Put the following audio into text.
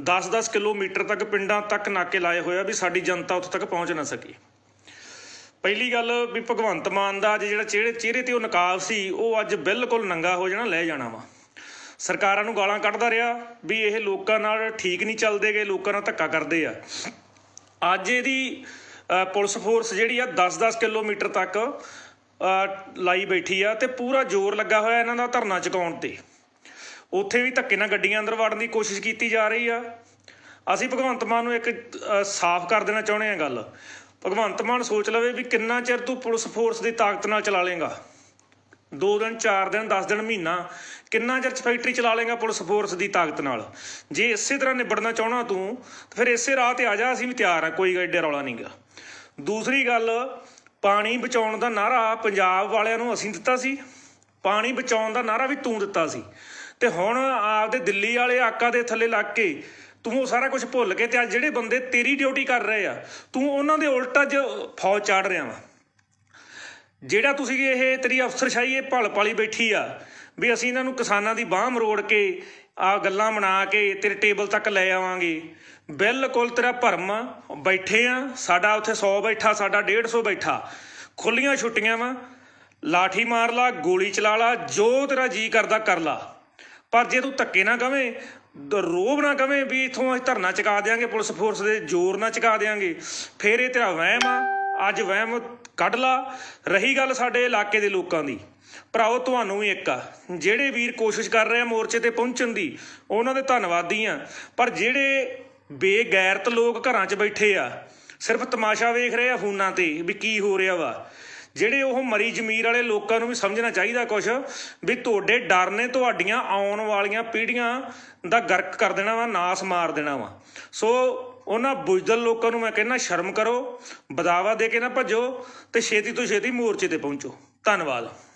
10-10 kilometre ਤੱਕ ਪਿੰਡਾਂ ਤੱਕ ਨਾਕੇ ਲਾਏ ਹੋਇਆ ਵੀ ਸਾਡੀ ਜਨਤਾ ਉੱਥੇ ਤੱਕ ਪਹੁੰਚ ਨਾ ਸਕੀ ਪਹਿਲੀ ਗੱਲ ਵੀ ਭਗਵੰਤ ਮਾਨ ਦਾ ਜਿਹੜਾ ਚਿਹਰੇ ਚਿਹਰੇ ਤੇ ਉਹ ਨਕਾਬ ਸੀ ਉਹ ਅੱਜ ਬਿਲਕੁਲ ਨੰਗਾ ਹੋ ਜਾਣਾ ਲੈ ਜਾਣਾ ਵਾ ਸਰਕਾਰਾਂ ਨੂੰ ਗਾਲਾਂ ਕੱਢਦਾ ਰਿਹਾ ਵੀ ਇਹ ਲੋਕਾਂ ਨਾਲ ਠੀਕ ਨਹੀਂ ਚੱਲਦੇਗੇ ਲੋਕਾਂ ਨਾਲ ਧੱਕਾ ਕਰਦੇ ਆ ਅੱਜ ਇਹਦੀ ਪੁਲਿਸ ਫੋਰਸ ਜਿਹੜੀ ਆ 10-10 ਕਿਲੋਮੀਟਰ ਤੱਕ ਲਾਈ ਬੈਠੀ ਆ ਤੇ ਪੂਰਾ ਜ਼ੋਰ ਲੱਗਾ ਹੋਇਆ ਇਹਨਾਂ ਦਾ ਧਰਨਾ ਚਕਾਉਣ ਤੇ ਉੱਥੇ ਵੀ ਧੱਕੇ ਨਾਲ ਗੱਡੀਆਂ ਅੰਦਰ ਵੜਨ ਦੀ ਕੋਸ਼ਿਸ਼ ਕੀਤੀ ਜਾ ਰਹੀ ਆ ਅਸੀਂ ਭਗਵੰਤ ਮਾਨ ਨੂੰ ਇੱਕ ਸਾਫ਼ ਕਰ ਦੇਣਾ ਚਾਹੁੰਦੇ ਆ ਗੱਲ ਭਗਵੰਤ ਮਾਨ ਸੋਚ ਲਵੇ ਵੀ ਕਿੰਨਾ ਚਿਰ ਤੂੰ ਪੁਲਿਸ ਫੋਰਸ ਦੀ ਤਾਕਤ ਨਾਲ ਚਲਾ ਲੇਗਾ 2 ਦਿਨ 4 ਦਿਨ 10 ਦਿਨ ਮਹੀਨਾ ਕਿੰਨਾ ਚਿਰ ਫੈਕਟਰੀ ਚਲਾ ਲੇਗਾ ਪੁਲਿਸ ਫੋਰਸ ਦੀ ਤਾਕਤ ਨਾਲ ਜੇ ਇਸੇ ਤਰ੍ਹਾਂ ਨਿਬੜਨਾ ਚਾਹਣਾ ਤੂੰ ਤਾਂ ਫਿਰ ਇਸੇ ਰਾਹ ਤੇ ਆ ਜਾ ਅਸੀਂ ਵੀ ਤਿਆਰ ਆ ਕੋਈ ਗੱਡੇ ਰੌਲਾ ਨਹੀਂਗਾ ਦੂਸਰੀ ਗੱਲ ਪਾਣੀ ਬਚਾਉਣ ਦਾ ਨਾਰਾ ਪੰਜਾਬ ਵਾਲਿਆਂ ਨੂੰ ਅਸੀਂ ਦਿੱਤਾ ਸੀ ਪਾਣੀ ਬਚਾਉਣ ਦਾ ਨਾਰਾ ਵੀ ਤੂੰ ਦਿੱਤਾ ਸੀ ਤੇ ਹੁਣ ਆਪਦੇ ਦਿੱਲੀ ਵਾਲੇ ਆਕਾ ਦੇ ਥੱਲੇ ਲੱਗ ਕੇ ਤੂੰ ਉਹ ਸਾਰਾ ਕੁਝ ਭੁੱਲ ਕੇ ਤੇ ਅੱਜ ਜਿਹੜੇ ਬੰਦੇ ਤੇਰੀ ਡਿਊਟੀ ਕਰ ਰਹੇ ਆ ਤੂੰ ਉਹਨਾਂ ਦੇ ਉਲਟ ਅੱਜ ਫੌਜ ਚਾੜ ਰਿਆ ਵਾ ਜਿਹੜਾ ਤੁਸੀਂ ਇਹ ਤੇਰੀ ਅਫਸਰਸ਼ਾਹੀ ਇਹ ਭਲ ਪਾਲੀ ਬੈਠੀ ਆ ਵੀ ਅਸੀਂ ਇਹਨਾਂ ਨੂੰ ਕਿਸਾਨਾਂ ਦੀ ਬਾਹ ਮਰੋੜ ਕੇ ਆ ਗੱਲਾਂ ਬਣਾ ਕੇ ਤੇਰੇ ਟੇਬਲ ਤੱਕ ਲੈ ਆਵਾਂਗੇ ਬਿਲਕੁਲ ਤੇਰਾ ਭਰਮ ਬੈਠੇ ਆ ਸਾਡਾ ਉੱਥੇ 100 ਬੈਠਾ ਸਾਡਾ 150 ਬੈਠਾ ਖੁੱਲੀਆਂ ਛੁੱਟੀਆਂ ਵਾ ਲਾਠੀ ਮਾਰ ਲਾ ਗੋਲੀ ਚਲਾ ਲਾ ਜੋ ਤੇਰਾ ਜੀ ਕਰਦਾ ਕਰ ਲਾ ਪਰ ਜੇ ਤੂੰ ਧੱਕੇ ਨਾ ਕਵੇਂ ਰੋਬ ਨਾ ਕਵੇਂ ਵੀ ਇਥੋਂ ਅਸੀਂ ਧਰਨਾ ਚੁਕਾ ਦੇਾਂਗੇ ਪੁਲਿਸ ਫੋਰਸ ਦੇ ਜ਼ੋਰ ਨਾਲ ਚੁਕਾ ਦੇਾਂਗੇ ਫੇਰ ਇਹ ਤੇਰਾ ਵਹਿਮ ਆ ਅੱਜ ਵਹਿਮ ਕੱਢ ਲਾ ਰਹੀ ਗੱਲ ਸਾਡੇ ਇਲਾਕੇ ਦੇ ਲੋਕਾਂ ਦੀ ਭਰਾਓ ਤੁਹਾਨੂੰ ਵੀ ਇੱਕ ਆ ਜਿਹੜੇ ਵੀਰ ਕੋਸ਼ਿਸ਼ ਕਰ ਰਹੇ ਆ ਮੋਰਚੇ ਤੇ ਪਹੁੰਚਣ ਦੀ ਉਹਨਾਂ ਦੇ ਧੰਨਵਾਦੀ ਆ ਪਰ ਜਿਹੜੇ ਬੇਗੈਰਤ ਲੋਕ ਘਰਾਂ 'ਚ ਬੈਠੇ ਆ ਸਿਰਫ ਤਮਾਸ਼ਾ ਵੇਖ ਰਹੇ ਆ ਫੋਨਾਂ ਤੇ ਵੀ ਕੀ ਹੋ ਰਿਹਾ ਵਾ ਜਿਹੜੇ ਉਹ ਮਰੀ ਜ਼ਮੀਰ ਵਾਲੇ ਲੋਕਾਂ ਨੂੰ ਵੀ ਸਮਝਣਾ ਚਾਹੀਦਾ ਕੁਝ ਵੀ ਤੁਹਾਡੇ ਡਰ ਨੇ ਤੁਹਾਡੀਆਂ ਆਉਣ ਵਾਲੀਆਂ ਪੀੜ੍ਹੀਆਂ ਦਾ ਗਰਕ ਕਰ ਦੇਣਾ ਵਾ ਨਾਸ ਮਾਰ ਦੇਣਾ ਵਾ ਸੋ ਉਹਨਾਂ ਬੁਜਦਲ ਲੋਕਾਂ ਨੂੰ ਮੈਂ ਕਹਿੰਦਾ ਸ਼ਰਮ ਕਰੋ ਬਦਾਵਾ ਦੇ ਕੇ ਨਾ ਭੱਜੋ ਤੇ ਛੇਤੀ ਤੋਂ ਛੇਤੀ ਮੋਰਚੇ ਤੇ ਪਹੁੰਚੋ ਧੰਨਵਾਦ